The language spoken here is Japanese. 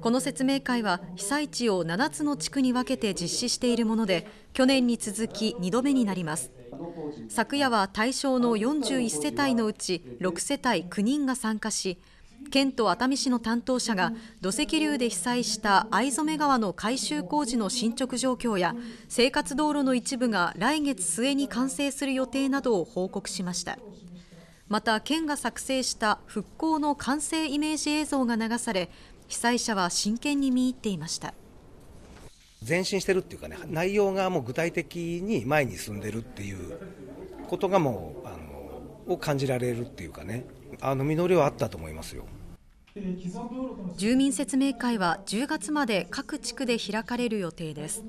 この説明会は被災地を7つの地区に分けて実施しているもので、去年に続き2度目になります。昨夜は対象の41世帯のうち6世帯9人が参加し、県と熱海市の担当者が土石流で被災した藍染川の改修工事の進捗状況や生活道路の一部が来月末に完成する予定などを報告しましたまた県が作成した復興の完成イメージ映像が流され被災者は真剣に見入っていました前進してるっていうかね内容がもう具体的に前に進んでるっていうことがもうあのを感じられるっていうかねあの実りはあったと思いますよ住民説明会は10月まで各地区で開かれる予定です